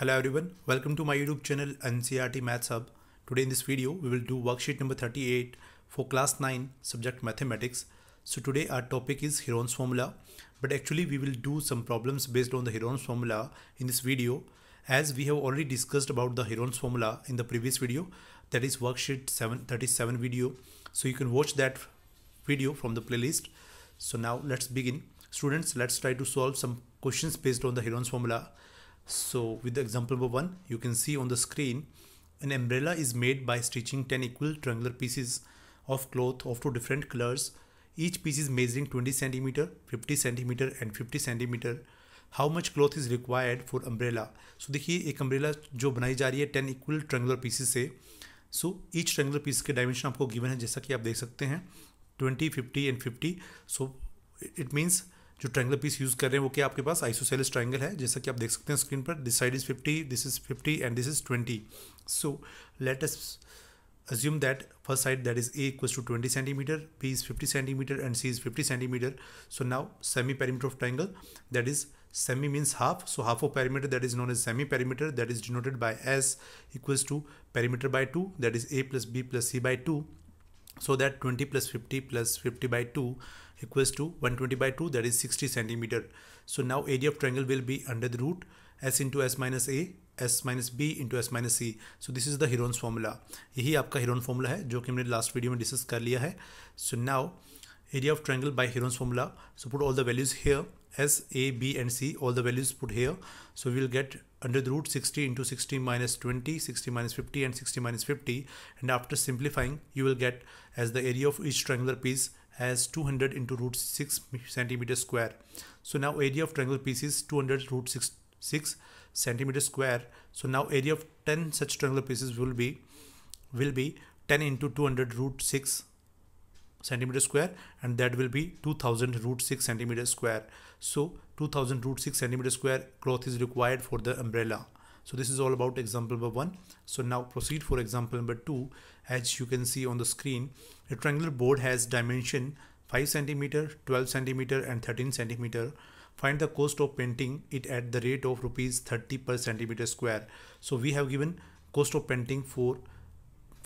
Hello everyone, welcome to my YouTube channel NCRT Maths Hub. Today in this video, we will do worksheet number 38 for class 9 subject mathematics. So today our topic is Heron's formula, but actually we will do some problems based on the Heron's formula in this video. As we have already discussed about the Heron's formula in the previous video, that is worksheet 37 video. So you can watch that video from the playlist. So now let's begin. Students, let's try to solve some questions based on the Heron's formula. So with the example number 1, you can see on the screen, an umbrella is made by stitching 10 equal triangular pieces of cloth of two different colors. Each piece is measuring 20 cm, 50 cm and 50 cm. How much cloth is required for umbrella? So देखिए एक umbrella जो बनाई जा रही है 10 equal triangular pieces से So each triangular piece के dimension आपको given है जैसा कि आप देख सकते हैं 20, 50 and 50. So it means जो ट्रैंगल पीस यूज कर रहे हैं वो क्या आपके पास आइसोसेलिस ट्रैंगल है जैसा कि आप देख सकते हैं स्क्रीन पर this side is 50 this is 50 and this is 20 so let us assume that first side that is a equal to twenty centimetre b is fifty centimetre and c is fifty centimetre so now semi perimeter of triangle that is semi means half so half of perimeter that is known as semi perimeter that is denoted by s equal to perimeter by two that is a plus b plus c by two so that 20 plus 50 plus 50 by 2 equals to 120 by 2 that is 60 centimeter so now area of triangle will be under the root s into s minus a s minus b into s minus c so this is the Heron's formula. यही आपका Heron formula है जो कि हमने last video में discuss कर लिया है So now area of triangle by Heron's formula. So put all the values here S, A, B and C all the values put here. So we will get under the root 60 into 60 minus 20, 60 minus 50 and 60 minus 50 and after simplifying you will get as the area of each triangular piece as 200 into root 6 centimeter square. So now area of triangular piece is 200 root 6, 6 centimeter square. So now area of 10 such triangular pieces will be will be 10 into 200 root 6 centimeter square and that will be 2000 root 6 centimeter square so 2000 root 6 centimeter square cloth is required for the umbrella so this is all about example number one so now proceed for example number two as you can see on the screen a triangular board has dimension 5 centimeter 12 centimeter and 13 centimeter find the cost of painting it at the rate of rupees 30 per centimeter square so we have given cost of painting for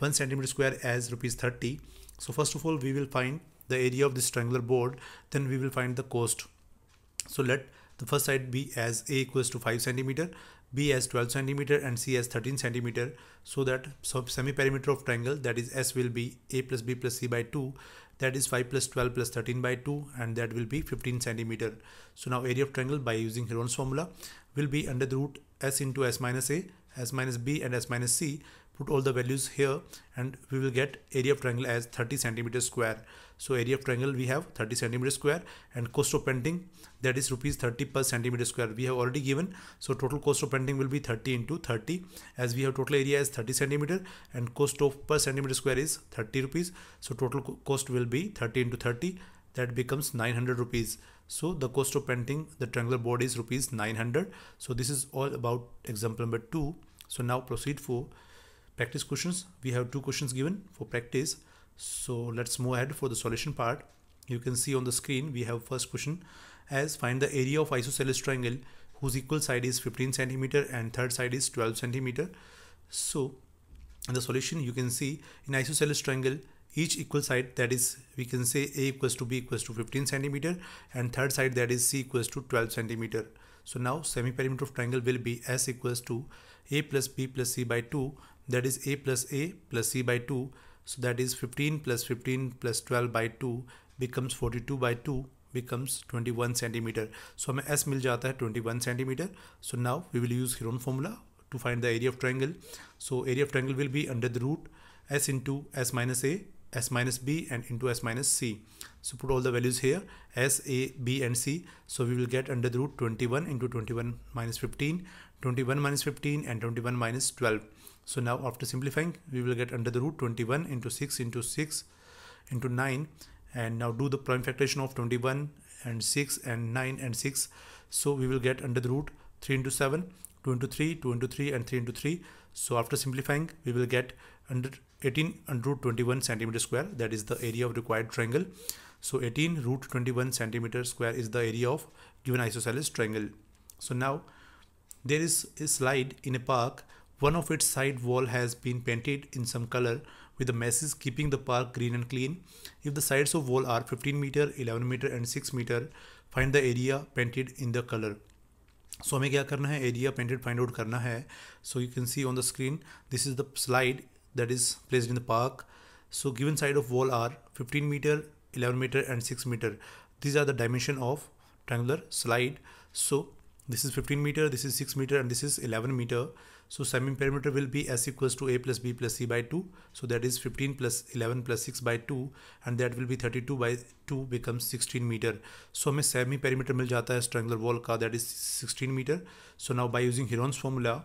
1 centimeter square as rupees 30 so first of all, we will find the area of this triangular board, then we will find the cost. So let the first side be as A equals to 5 centimeter, B as 12 centimeter and C as 13 centimeter. So that semi-perimeter of triangle that is S will be A plus B plus C by 2 that is 5 plus 12 plus 13 by 2 and that will be 15 centimeter. So now area of triangle by using Heron's formula will be under the root S into S minus A, S minus B and S minus C put all the values here and we will get area of triangle as 30 centimeter square so area of triangle we have 30 centimeter square and cost of painting that is rupees 30 per centimeter square we have already given so total cost of painting will be 30 into 30 as we have total area is 30 centimeter and cost of per centimeter square is 30 rupees so total cost will be 30 into 30 that becomes 900 rupees so the cost of painting the triangular board is rupees 900 so this is all about example number 2 so now proceed for practice questions. We have two questions given for practice. So let's move ahead for the solution part. You can see on the screen we have first question as find the area of isosceles triangle whose equal side is 15 centimeter and third side is 12 centimeter. So in the solution you can see in isosceles triangle each equal side that is we can say a equals to b equals to 15 centimeter and third side that is c equals to 12 centimeter. So now semi-perimeter of triangle will be s equals to a plus b plus c by 2 that is a plus a plus c by 2 so that is 15 plus 15 plus 12 by 2 becomes 42 by 2 becomes 21 centimeter so my s mil jata hai 21 centimeter so now we will use Heron formula to find the area of triangle so area of triangle will be under the root s into s minus a s minus b and into s minus c. So put all the values here s, a, b and c. So we will get under the root 21 into 21 minus 15, 21 minus 15 and 21 minus 12. So now after simplifying we will get under the root 21 into 6 into 6 into 9 and now do the prime factorization of 21 and 6 and 9 and 6. So we will get under the root 3 into 7, 2 into 3, 2 into 3 and 3 into 3. So after simplifying we will get under 18 and root 21 centimeter square that is the area of required triangle so 18 root 21 centimeter square is the area of given isosceles triangle so now there is a slide in a park one of its side wall has been painted in some color with the messes keeping the park green and clean if the sides of wall are 15 meter 11 meter and 6 meter find the area painted in the colour so हमें क्या करना है area painted find out करना है so you can see on the screen this is the slide that is placed in the park. So given side of wall are 15 meter, 11 meter and 6 meter. These are the dimension of triangular slide. So this is 15 meter, this is 6 meter and this is 11 meter. So semi-perimeter will be s equals to a plus b plus c by 2. So that is 15 plus 11 plus 6 by 2 and that will be 32 by 2 becomes 16 meter. So my semi semi-perimeter mil jata hai triangular wall ka that is 16 meter. So now by using Heron's formula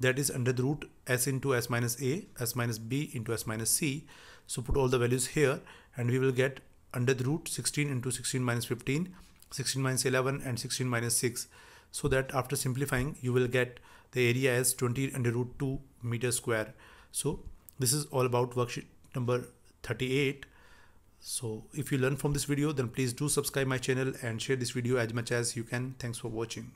that is under the root s into s minus a, s minus b into s minus c. So put all the values here and we will get under the root 16 into 16 minus 15, 16 minus 11 and 16 minus 6. So that after simplifying you will get the area as 20 under root 2 meter square. So this is all about worksheet number 38. So if you learn from this video then please do subscribe my channel and share this video as much as you can. Thanks for watching.